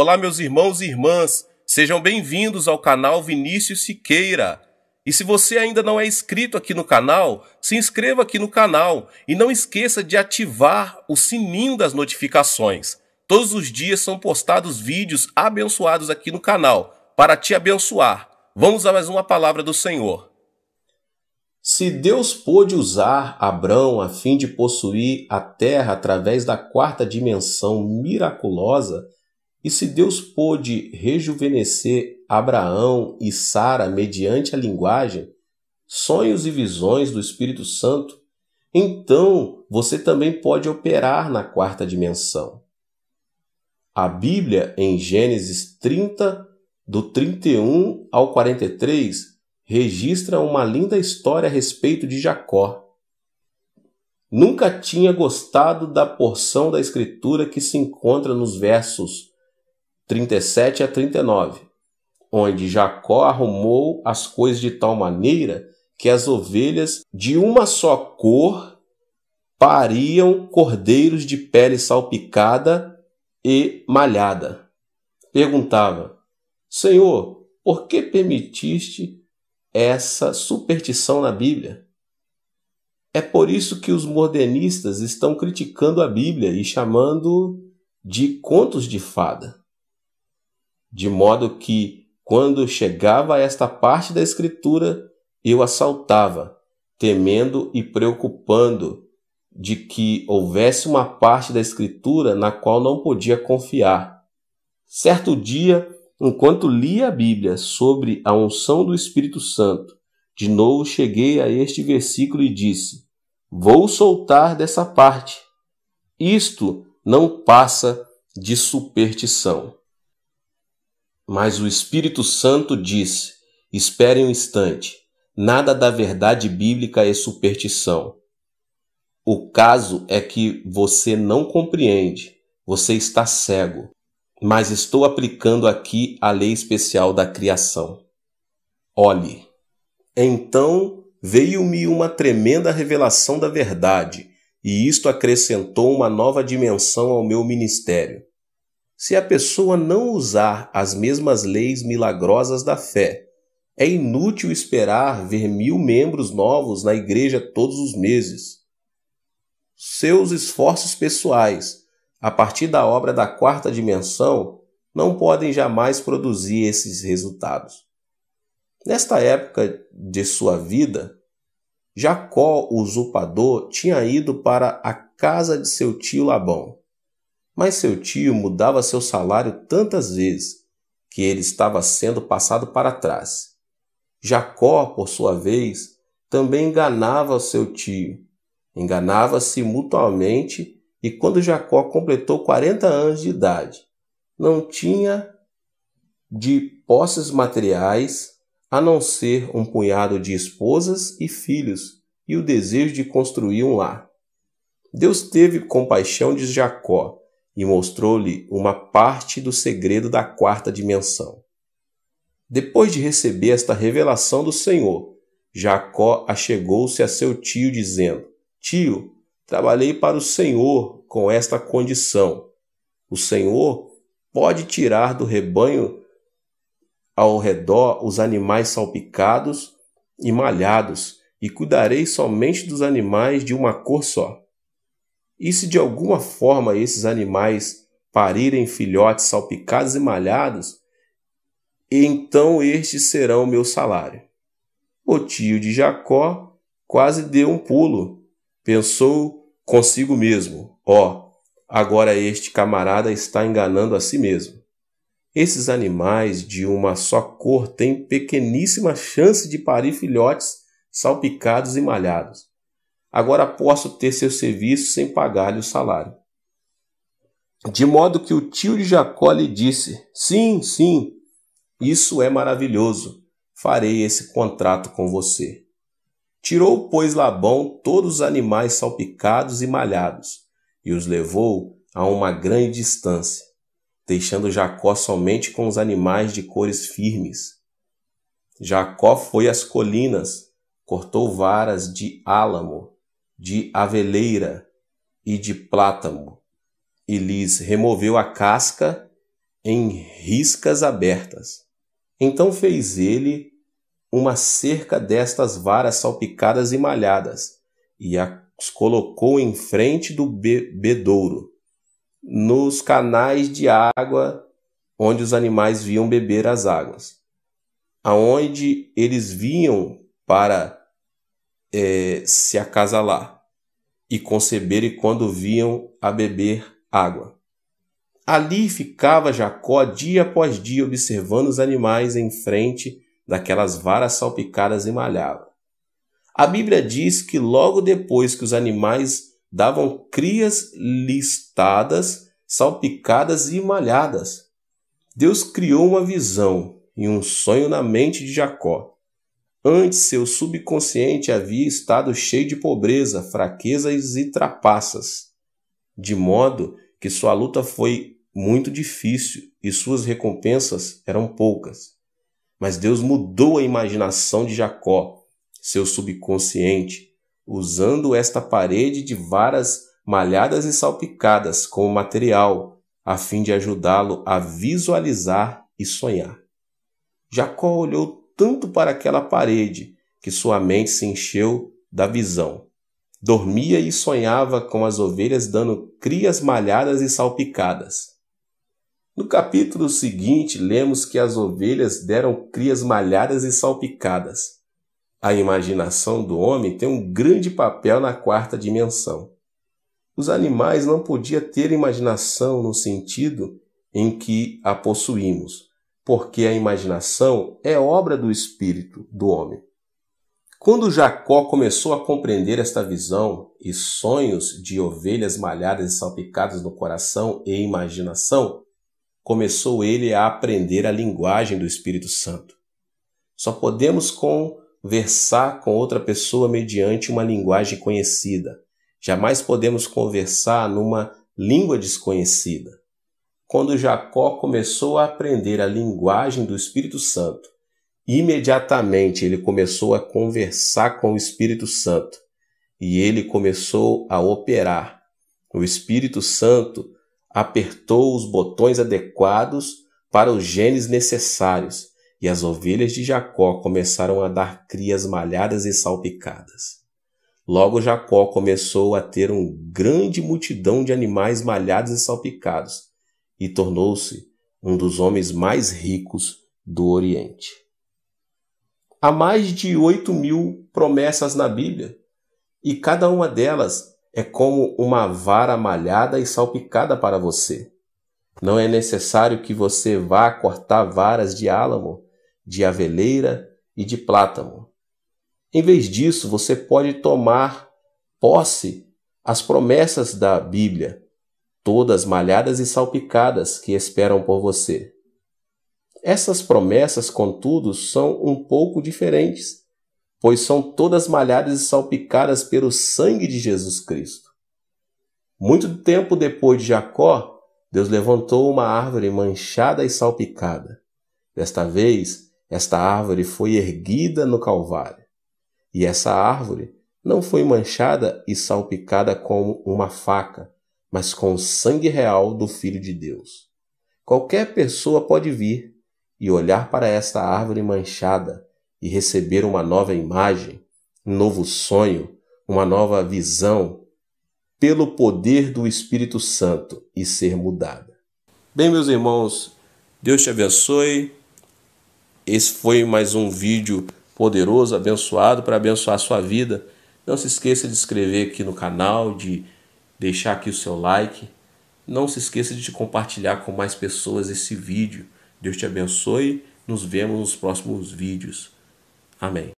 Olá, meus irmãos e irmãs, sejam bem-vindos ao canal Vinícius Siqueira. E se você ainda não é inscrito aqui no canal, se inscreva aqui no canal e não esqueça de ativar o sininho das notificações. Todos os dias são postados vídeos abençoados aqui no canal para te abençoar. Vamos a mais uma palavra do Senhor. Se Deus pôde usar Abrão a fim de possuir a terra através da quarta dimensão miraculosa, e se Deus pôde rejuvenescer Abraão e Sara mediante a linguagem, sonhos e visões do Espírito Santo, então você também pode operar na quarta dimensão. A Bíblia, em Gênesis 30, do 31 ao 43, registra uma linda história a respeito de Jacó. Nunca tinha gostado da porção da Escritura que se encontra nos versos 37 a 39, onde Jacó arrumou as coisas de tal maneira que as ovelhas de uma só cor pariam cordeiros de pele salpicada e malhada. Perguntava: Senhor, por que permitiste essa superstição na Bíblia? É por isso que os modernistas estão criticando a Bíblia e chamando de contos de fada de modo que, quando chegava a esta parte da Escritura, eu assaltava, temendo e preocupando de que houvesse uma parte da Escritura na qual não podia confiar. Certo dia, enquanto lia a Bíblia sobre a unção do Espírito Santo, de novo cheguei a este versículo e disse: Vou soltar dessa parte. Isto não passa de superstição. Mas o Espírito Santo disse: espere um instante, nada da verdade bíblica é superstição. O caso é que você não compreende, você está cego, mas estou aplicando aqui a lei especial da criação. Olhe. Então veio-me uma tremenda revelação da verdade, e isto acrescentou uma nova dimensão ao meu ministério se a pessoa não usar as mesmas leis milagrosas da fé. É inútil esperar ver mil membros novos na igreja todos os meses. Seus esforços pessoais, a partir da obra da quarta dimensão, não podem jamais produzir esses resultados. Nesta época de sua vida, Jacó, o usurpador, tinha ido para a casa de seu tio Labão. Mas seu tio mudava seu salário tantas vezes que ele estava sendo passado para trás. Jacó, por sua vez, também enganava seu tio. Enganava-se mutuamente e quando Jacó completou 40 anos de idade, não tinha de posses materiais a não ser um punhado de esposas e filhos e o desejo de construir um lar. Deus teve compaixão de Jacó e mostrou-lhe uma parte do segredo da quarta dimensão. Depois de receber esta revelação do Senhor, Jacó achegou-se a seu tio, dizendo: Tio, trabalhei para o Senhor com esta condição. O Senhor pode tirar do rebanho ao redor os animais salpicados e malhados, e cuidarei somente dos animais de uma cor só. E se de alguma forma esses animais parirem filhotes salpicados e malhados, então estes serão o meu salário. O tio de Jacó quase deu um pulo. Pensou consigo mesmo: ó, oh, agora este camarada está enganando a si mesmo. Esses animais de uma só cor têm pequeníssima chance de parir filhotes salpicados e malhados agora posso ter seu serviço sem pagar-lhe o salário. De modo que o tio de Jacó lhe disse: Sim, sim, isso é maravilhoso, farei esse contrato com você. Tirou, pois, Labão todos os animais salpicados e malhados, e os levou a uma grande distância, deixando Jacó somente com os animais de cores firmes. Jacó foi às colinas, cortou varas de álamo de aveleira e de plátano, e lhes removeu a casca em riscas abertas. Então fez ele uma cerca destas varas salpicadas e malhadas, e as colocou em frente do bebedouro, nos canais de água onde os animais vinham beber as águas, aonde eles vinham para é, se acasalar e conceber e quando viam a beber água. Ali ficava Jacó dia após dia observando os animais em frente daquelas varas salpicadas e malhava. A Bíblia diz que logo depois que os animais davam crias listadas, salpicadas e malhadas, Deus criou uma visão e um sonho na mente de Jacó. Antes, seu subconsciente havia estado cheio de pobreza, fraquezas e trapaças, de modo que sua luta foi muito difícil e suas recompensas eram poucas. Mas Deus mudou a imaginação de Jacó, seu subconsciente, usando esta parede de varas malhadas e salpicadas como material, a fim de ajudá-lo a visualizar e sonhar. Jacó olhou tanto para aquela parede que sua mente se encheu da visão. Dormia e sonhava com as ovelhas dando crias malhadas e salpicadas. No capítulo seguinte, lemos que as ovelhas deram crias malhadas e salpicadas. A imaginação do homem tem um grande papel na quarta dimensão. Os animais não podiam ter imaginação no sentido em que a possuímos porque a imaginação é obra do espírito do homem. Quando Jacó começou a compreender esta visão e sonhos de ovelhas malhadas e salpicadas no coração e imaginação, começou ele a aprender a linguagem do Espírito Santo. Só podemos conversar com outra pessoa mediante uma linguagem conhecida. Jamais podemos conversar numa língua desconhecida quando Jacó começou a aprender a linguagem do Espírito Santo. Imediatamente ele começou a conversar com o Espírito Santo e ele começou a operar. O Espírito Santo apertou os botões adequados para os genes necessários e as ovelhas de Jacó começaram a dar crias malhadas e salpicadas. Logo Jacó começou a ter uma grande multidão de animais malhados e salpicados, e tornou-se um dos homens mais ricos do Oriente. Há mais de oito mil promessas na Bíblia, e cada uma delas é como uma vara malhada e salpicada para você. Não é necessário que você vá cortar varas de álamo, de aveleira e de plátano. Em vez disso, você pode tomar posse as promessas da Bíblia todas malhadas e salpicadas que esperam por você. Essas promessas, contudo, são um pouco diferentes, pois são todas malhadas e salpicadas pelo sangue de Jesus Cristo. Muito tempo depois de Jacó, Deus levantou uma árvore manchada e salpicada. Desta vez, esta árvore foi erguida no Calvário. E essa árvore não foi manchada e salpicada como uma faca, mas com o sangue real do Filho de Deus. Qualquer pessoa pode vir e olhar para esta árvore manchada e receber uma nova imagem, um novo sonho, uma nova visão, pelo poder do Espírito Santo e ser mudada. Bem, meus irmãos, Deus te abençoe. Esse foi mais um vídeo poderoso, abençoado, para abençoar a sua vida. Não se esqueça de inscrever aqui no canal, de deixar aqui o seu like. Não se esqueça de compartilhar com mais pessoas esse vídeo. Deus te abençoe. Nos vemos nos próximos vídeos. Amém.